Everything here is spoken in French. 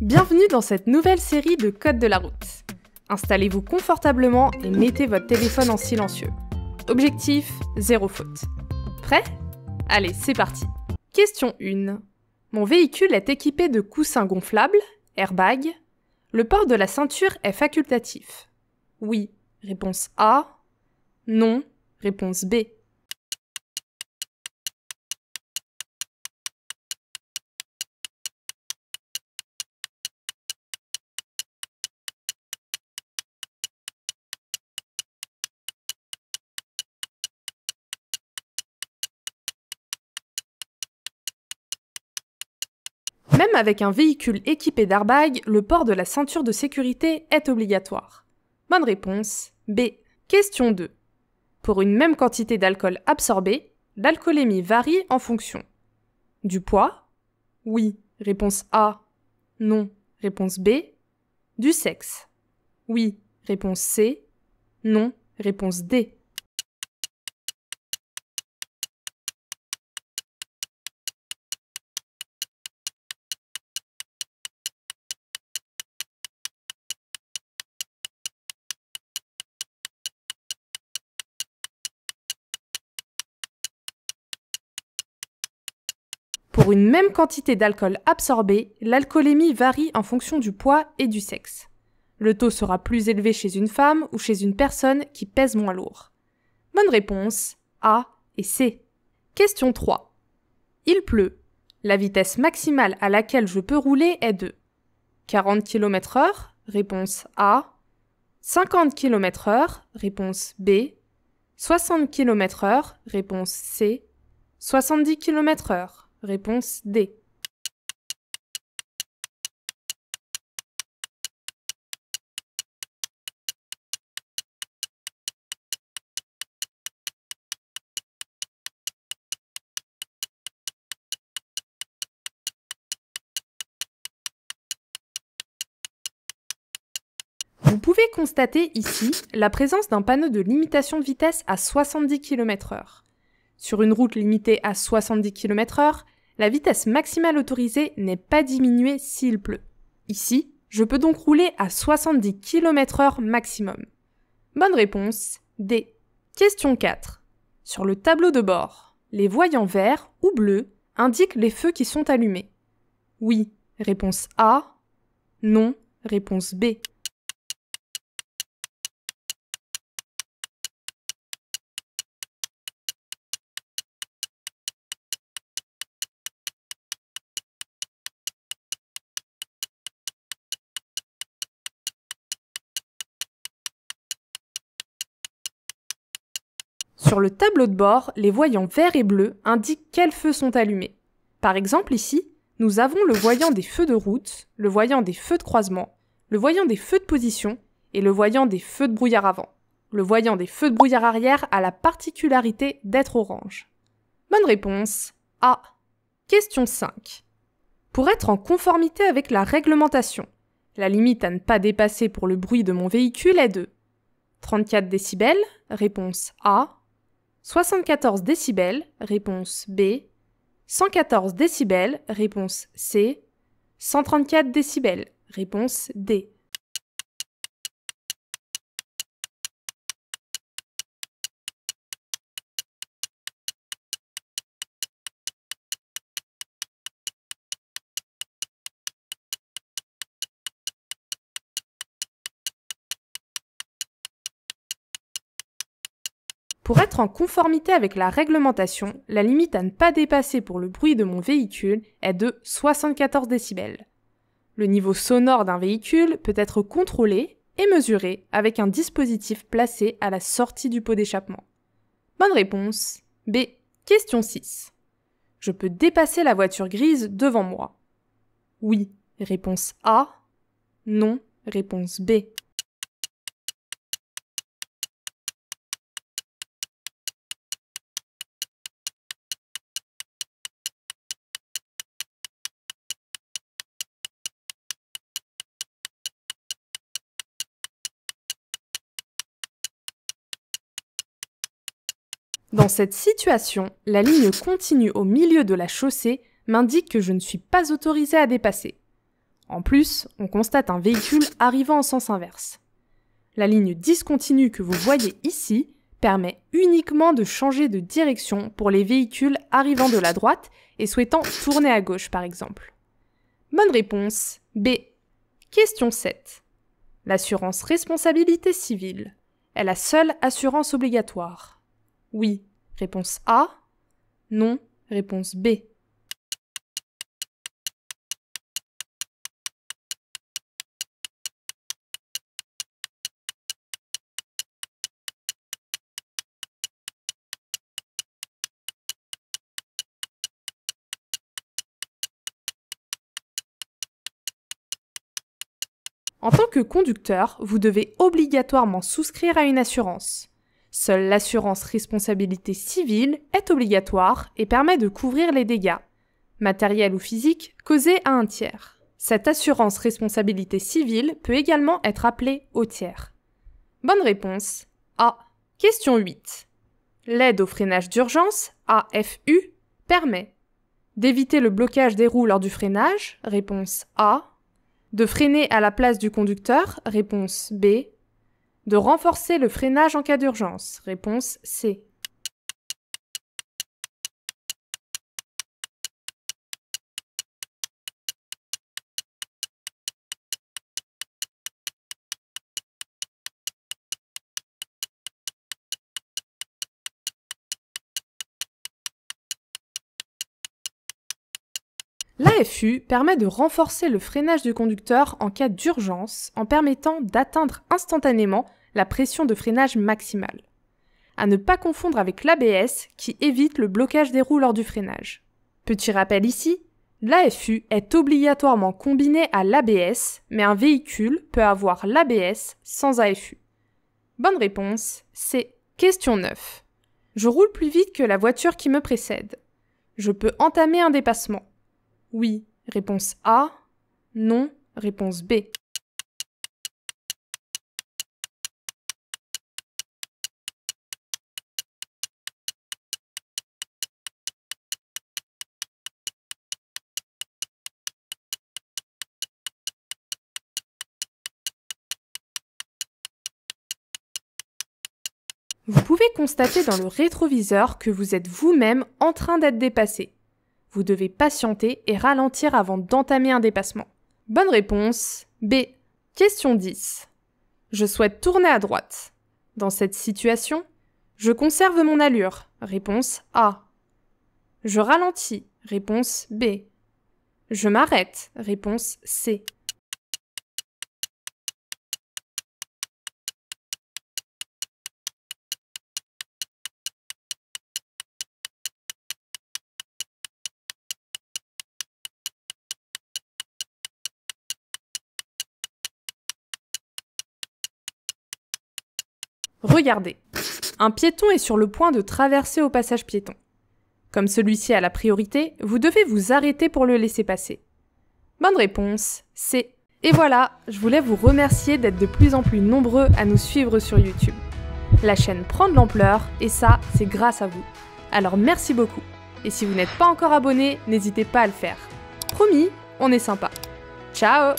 Bienvenue dans cette nouvelle série de Codes de la route. Installez-vous confortablement et mettez votre téléphone en silencieux. Objectif, zéro faute. Prêt Allez, c'est parti. Question 1. Mon véhicule est équipé de coussins gonflables, airbags. Le port de la ceinture est facultatif. Oui, réponse A. Non, réponse B. Même avec un véhicule équipé d'airbags, le port de la ceinture de sécurité est obligatoire. Bonne réponse B. Question 2. Pour une même quantité d'alcool absorbée, l'alcoolémie varie en fonction du poids Oui. Réponse A. Non. Réponse B. Du sexe Oui. Réponse C. Non. Réponse D. une même quantité d'alcool absorbée, l'alcoolémie varie en fonction du poids et du sexe. Le taux sera plus élevé chez une femme ou chez une personne qui pèse moins lourd. Bonne réponse A et C. Question 3. Il pleut. La vitesse maximale à laquelle je peux rouler est de 40 km h réponse A, 50 km h réponse B, 60 km h réponse C, 70 km h Réponse D. Vous pouvez constater ici la présence d'un panneau de limitation de vitesse à 70 km/h. Sur une route limitée à 70 km/h, la vitesse maximale autorisée n'est pas diminuée s'il pleut. Ici, je peux donc rouler à 70 km/h maximum. Bonne réponse D. Question 4. Sur le tableau de bord, les voyants verts ou bleus indiquent les feux qui sont allumés. Oui, réponse A. Non, réponse B. Sur le tableau de bord, les voyants verts et bleus indiquent quels feux sont allumés. Par exemple, ici, nous avons le voyant des feux de route, le voyant des feux de croisement, le voyant des feux de position et le voyant des feux de brouillard avant. Le voyant des feux de brouillard arrière a la particularité d'être orange. Bonne réponse A. Question 5. Pour être en conformité avec la réglementation, la limite à ne pas dépasser pour le bruit de mon véhicule est de 34 décibels, réponse A, 74 décibels, réponse B. 114 décibels, réponse C. 134 décibels, réponse D. Pour être en conformité avec la réglementation, la limite à ne pas dépasser pour le bruit de mon véhicule est de 74 décibels. Le niveau sonore d'un véhicule peut être contrôlé et mesuré avec un dispositif placé à la sortie du pot d'échappement. Bonne réponse. B. Question 6. Je peux dépasser la voiture grise devant moi. Oui. Réponse A. Non. Réponse B. Dans cette situation, la ligne continue au milieu de la chaussée m'indique que je ne suis pas autorisé à dépasser. En plus, on constate un véhicule arrivant en sens inverse. La ligne discontinue que vous voyez ici permet uniquement de changer de direction pour les véhicules arrivant de la droite et souhaitant tourner à gauche par exemple. Bonne réponse B. Question 7. L'assurance responsabilité civile est la seule assurance obligatoire. Oui. Réponse A. Non. Réponse B. En tant que conducteur, vous devez obligatoirement souscrire à une assurance. Seule l'assurance responsabilité civile est obligatoire et permet de couvrir les dégâts, matériels ou physiques, causés à un tiers. Cette assurance responsabilité civile peut également être appelée au tiers. Bonne réponse. A. Question 8. L'aide au freinage d'urgence, AFU, permet d'éviter le blocage des roues lors du freinage, réponse A, de freiner à la place du conducteur, réponse B, de renforcer le freinage en cas d'urgence. Réponse C. L'AFU permet de renforcer le freinage du conducteur en cas d'urgence en permettant d'atteindre instantanément la pression de freinage maximale. À ne pas confondre avec l'ABS qui évite le blocage des roues lors du freinage. Petit rappel ici, l'AFU est obligatoirement combiné à l'ABS, mais un véhicule peut avoir l'ABS sans AFU. Bonne réponse, c'est question 9. Je roule plus vite que la voiture qui me précède. Je peux entamer un dépassement. Oui, réponse A. Non, réponse B. Vous pouvez constater dans le rétroviseur que vous êtes vous-même en train d'être dépassé. Vous devez patienter et ralentir avant d'entamer un dépassement. Bonne réponse B. Question 10. Je souhaite tourner à droite. Dans cette situation, je conserve mon allure. Réponse A. Je ralentis. Réponse B. Je m'arrête. Réponse C. Regardez. Un piéton est sur le point de traverser au passage piéton. Comme celui-ci a la priorité, vous devez vous arrêter pour le laisser passer. Bonne réponse, c'est... Et voilà, je voulais vous remercier d'être de plus en plus nombreux à nous suivre sur YouTube. La chaîne prend de l'ampleur et ça, c'est grâce à vous. Alors merci beaucoup. Et si vous n'êtes pas encore abonné, n'hésitez pas à le faire. Promis, on est sympa. Ciao